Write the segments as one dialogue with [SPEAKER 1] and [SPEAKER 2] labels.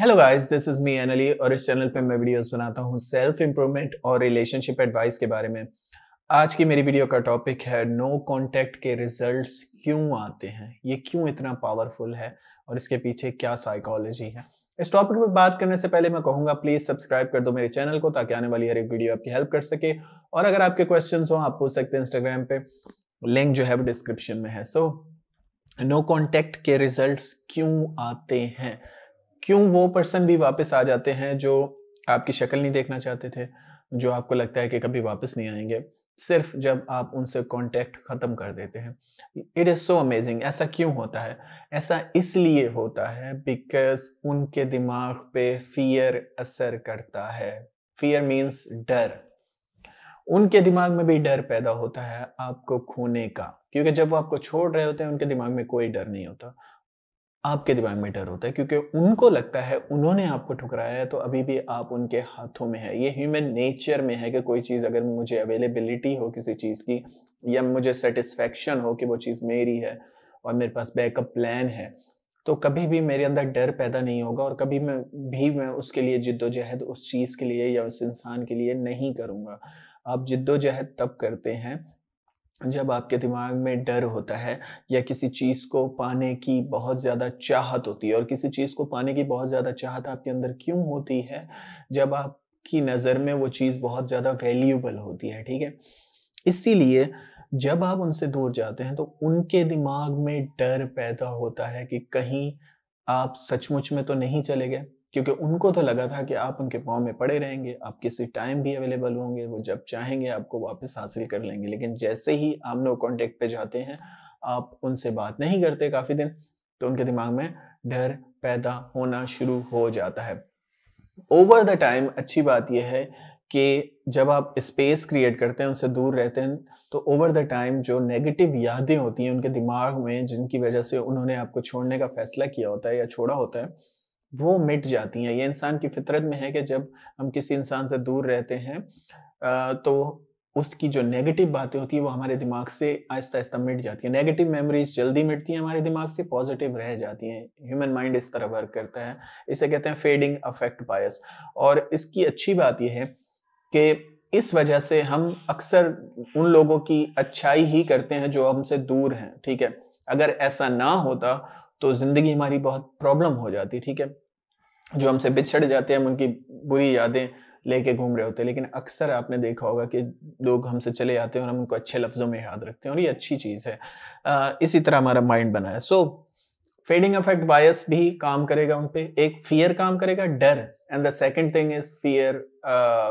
[SPEAKER 1] hello guys this is me एनली और इस चैनल पे मैं वीडियोस बनाता हूँ सेल्फ इम्प्रूवमेंट और रिलेशनशिप एडवाइस के बारे में आज की मेरी वीडियो का टॉपिक है नो कांटेक्ट के रिजल्ट्स क्यों आते हैं ये क्यों इतना पावरफुल है और इसके पीछे क्या साइकोलॉजी है इस टॉपिक पर बात करने से पहले मैं कहूंगा प्लीज सब्सक्राइब कर दो मेरे चैनल को ताकि आने वाली हर एक वीडियो आपकी हेल्प कर सके और अगर आपके क्वेश्चन हो आप पूछ सकते हैं इंस्टाग्राम पे लिंक जो है वो डिस्क्रिप्शन में है सो नो कॉन्टेक्ट के रिजल्ट क्यों आते हैं क्यों वो पर्सन भी वापस आ जाते हैं जो आपकी शक्ल नहीं देखना चाहते थे जो आपको लगता है कि कभी वापस नहीं आएंगे सिर्फ जब आप उनसे कांटेक्ट ख़त्म कर देते हैं इट इज़ सो अमेजिंग ऐसा क्यों होता है ऐसा इसलिए होता है बिकॉज उनके दिमाग पे फियर असर करता है फियर मीन्स डर उनके दिमाग में भी डर पैदा होता है आपको खोने का क्योंकि जब वो आपको छोड़ रहे होते हैं उनके दिमाग में कोई डर नहीं होता आपके दिमाग में डर होता है क्योंकि उनको लगता है उन्होंने आपको ठुकराया है तो अभी भी आप उनके हाथों में है ये ह्यूमन नेचर में है कि कोई चीज़ अगर मुझे अवेलेबिलिटी हो किसी चीज़ की या मुझे सेटिस्फेक्शन हो कि वो चीज़ मेरी है और मेरे पास बैकअप प्लान है तो कभी भी मेरे अंदर डर पैदा नहीं होगा और कभी मैं भी मैं उसके लिए जिद्दोजहद उस चीज़ के लिए या उस इंसान के लिए नहीं करूँगा आप जिद्दोजहद तब करते हैं जब आपके दिमाग में डर होता है या किसी चीज़ को पाने की बहुत ज़्यादा चाहत होती है और किसी चीज़ को पाने की बहुत ज़्यादा चाहत आपके अंदर क्यों होती है जब आपकी नज़र में वो चीज़ बहुत ज़्यादा वैल्यूबल होती है ठीक है इसीलिए जब आप उनसे दूर जाते हैं तो उनके दिमाग में डर पैदा होता है कि कहीं आप सचमुच में तो नहीं चले गए क्योंकि उनको तो लगा था कि आप उनके पाँव में पड़े रहेंगे आप किसी टाइम भी अवेलेबल होंगे वो जब चाहेंगे आपको वापस हासिल कर लेंगे लेकिन जैसे ही आप नो कॉन्टेक्ट पे जाते हैं आप उनसे बात नहीं करते काफ़ी दिन तो उनके दिमाग में डर पैदा होना शुरू हो जाता है ओवर द टाइम अच्छी बात यह है कि जब आप स्पेस क्रिएट करते हैं उनसे दूर रहते हैं तो ओवर द टाइम जो नेगेटिव यादें होती हैं उनके दिमाग में जिनकी वजह से उन्होंने आपको छोड़ने का फैसला किया होता है या छोड़ा होता है वो मिट जाती हैं ये इंसान की फितरत में है कि जब हम किसी इंसान से दूर रहते हैं तो उसकी जो नेगेटिव बातें होती हैं वो हमारे दिमाग से आहिस्ता आहिस्ता मिट जाती है नेगेटिव मेमोरीज जल्दी मिटती हैं हमारे दिमाग से पॉजिटिव रह जाती हैं ह्यूमन माइंड इस तरह वर्क करता है इसे कहते हैं फेडिंग अफेक्ट बायस और इसकी अच्छी बात यह है कि इस वजह से हम अक्सर उन लोगों की अच्छाई ही करते हैं जो हमसे दूर हैं ठीक है अगर ऐसा ना होता तो ज़िंदगी हमारी बहुत प्रॉब्लम हो जाती ठीक है जो हमसे बिछड़ जाते हैं हम उनकी बुरी यादें लेके घूम रहे होते हैं लेकिन अक्सर आपने देखा होगा कि लोग हमसे चले जाते हैं और हम उनको अच्छे लफ्ज़ों में याद रखते हैं और ये अच्छी चीज़ है आ, इसी तरह हमारा माइंड बना है सो फेडिंग अफेक्ट बायस भी काम करेगा उन पर एक फियर काम करेगा डर and the second thing is fear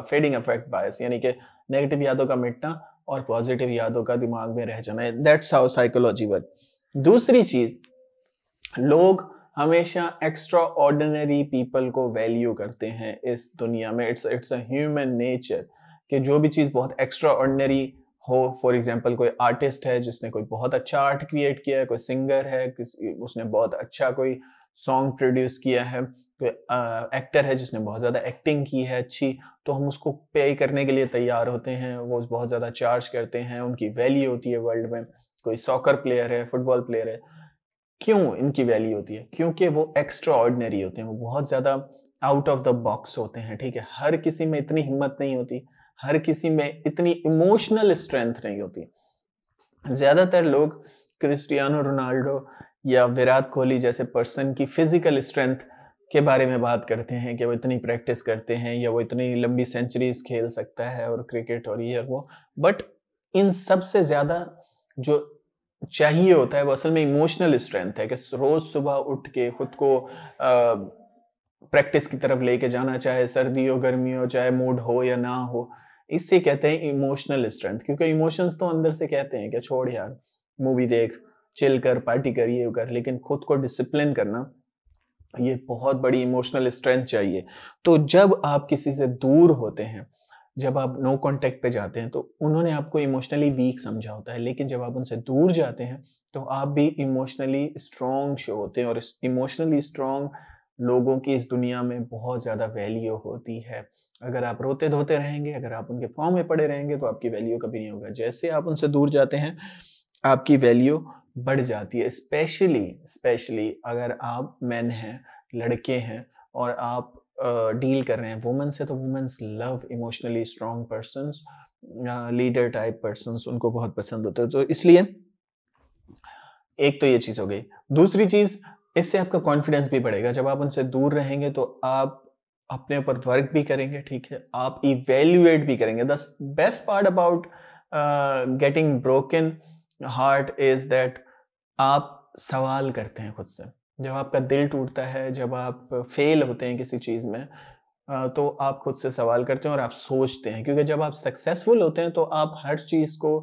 [SPEAKER 1] fading affect bias यानी कि नेगेटिव यादों का मिटना और पॉजिटिव यादों का दिमाग में रह जाना दैट्स हाउ साइकोलॉजी वर्क दूसरी चीज़ लोग हमेशा एक्स्ट्रा ऑर्डिनरी पीपल को वैल्यू करते हैं इस दुनिया में it's it's a human nature कि जो भी चीज़ बहुत एक्स्ट्रा ऑर्डनरी हो फॉर एग्जांपल कोई आर्टिस्ट है जिसने कोई बहुत अच्छा आर्ट क्रिएट किया है कोई सिंगर है उसने बहुत अच्छा कोई सॉन्ग प्रोड्यूस किया है कोई एक्टर है जिसने बहुत ज़्यादा एक्टिंग की है अच्छी तो हम उसको पे करने के लिए तैयार होते हैं वो बहुत ज़्यादा चार्ज करते हैं उनकी वैल्यू होती है वर्ल्ड में कोई सॉकर प्लेयर है फुटबॉल प्लेयर है क्यों इनकी वैल्यू होती है क्योंकि वो एक्स्ट्रा ऑर्डनरी होते हैं वो बहुत ज़्यादा आउट ऑफ द बॉक्स होते हैं ठीक है हर किसी में इतनी हिम्मत नहीं होती हर किसी में इतनी इमोशनल स्ट्रेंथ नहीं होती ज़्यादातर लोग क्रिस्टियानो रोनाल्डो या विराट कोहली जैसे पर्सन की फिजिकल स्ट्रेंथ के बारे में बात करते हैं कि वो इतनी प्रैक्टिस करते हैं या वो इतनी लंबी सेंचुरीज खेल सकता है और क्रिकेट और ये वो बट इन सबसे ज़्यादा जो चाहिए होता है वो असल में इमोशनल स्ट्रेंथ है कि रोज सुबह उठ के खुद को प्रैक्टिस की तरफ लेके जाना चाहे सर्दी हो गर्मी हो चाहे मूड हो या ना हो इससे कहते हैं इमोशनल स्ट्रेंथ क्योंकि इमोशंस तो अंदर से कहते हैं कि छोड़ यार मूवी देख चिल कर पार्टी कर ये कर लेकिन खुद को डिसिप्लिन करना ये बहुत बड़ी इमोशनल स्ट्रेंथ चाहिए तो जब आप किसी से दूर होते हैं जब आप नो कॉन्टेक्ट पे जाते हैं तो उन्होंने आपको इमोशनली वीक समझा होता है लेकिन जब आप उनसे दूर जाते हैं तो आप भी इमोशनली स्ट्रॉन्ग शो होते हैं और इमोशनली स्ट्रॉन्ग लोगों की इस दुनिया में बहुत ज़्यादा वैल्यू होती है अगर आप रोते धोते रहेंगे अगर आप उनके फॉर्म में पड़े रहेंगे तो आपकी वैल्यू कभी नहीं होगा जैसे आप उनसे दूर जाते हैं आपकी वैल्यू बढ़ जाती है स्पेशली स्पेशली अगर आप मैन हैं लड़के हैं और आप डील कर रहे हैं वुमेन से तो women's love emotionally strong person leader type person उनको बहुत पसंद होते हैं तो इसलिए एक तो ये चीज़ हो गई दूसरी चीज़ इससे आपका कॉन्फिडेंस भी बढ़ेगा जब आप उनसे दूर रहेंगे तो आप अपने ऊपर वर्क भी करेंगे ठीक है आप इवेल्युएट भी करेंगे the best part about getting broken heart is that आप सवाल करते हैं खुद से जब आपका दिल टूटता है जब आप फेल होते हैं किसी चीज़ में तो आप खुद से सवाल करते हैं और आप सोचते हैं क्योंकि जब आप सक्सेसफुल होते हैं तो आप हर चीज़ को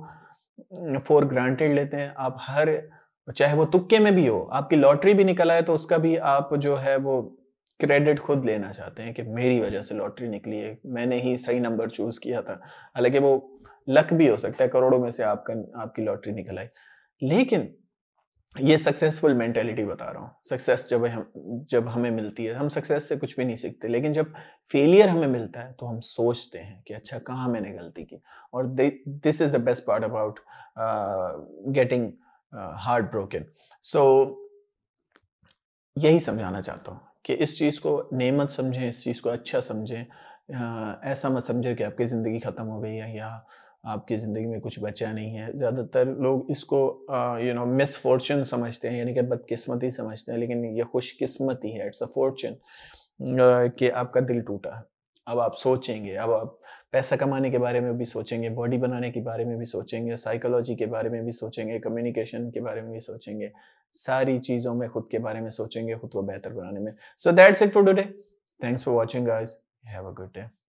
[SPEAKER 1] फॉर ग्रांटेड लेते हैं आप हर चाहे वो तुक्के में भी हो आपकी लॉटरी भी निकल आए तो उसका भी आप जो है वो क्रेडिट खुद लेना चाहते हैं कि मेरी वजह से लॉटरी निकली है मैंने ही सही नंबर चूज किया था हालांकि वो लक भी हो सकता है करोड़ों में से आपका आपकी लॉटरी निकल आई लेकिन ये सक्सेसफुल मेंटेलिटी बता रहा हूँ सक्सेस जब हम जब हमें मिलती है हम सक्सेस से कुछ भी नहीं सीखते लेकिन जब फेलियर हमें मिलता है तो हम सोचते हैं कि अच्छा कहाँ मैंने गलती की और this is the best part about getting heart broken so यही समझाना चाहता हूँ कि इस चीज़ को नेमत समझें इस चीज़ को अच्छा समझें uh, ऐसा मत समझें कि आपकी ज़िंदगी ख़त्म हो गई है या आपकी ज़िंदगी में कुछ बचा नहीं है ज़्यादातर लोग इसको यू नो मिसफॉर्चून समझते हैं यानी कि बदकिस्मती समझते हैं लेकिन ये खुशकिस्मती है इट्स अ फॉर्चून कि आपका दिल टूटा है अब आप सोचेंगे अब आप पैसा कमाने के बारे में भी सोचेंगे बॉडी बनाने के बारे में भी सोचेंगे साइकोलॉजी के बारे में भी सोचेंगे कम्युनिकेशन के बारे में भी सोचेंगे सारी चीज़ों में खुद के बारे में सोचेंगे खुद को बेहतर बनाने में so that's it for today thanks for watching guys have a good day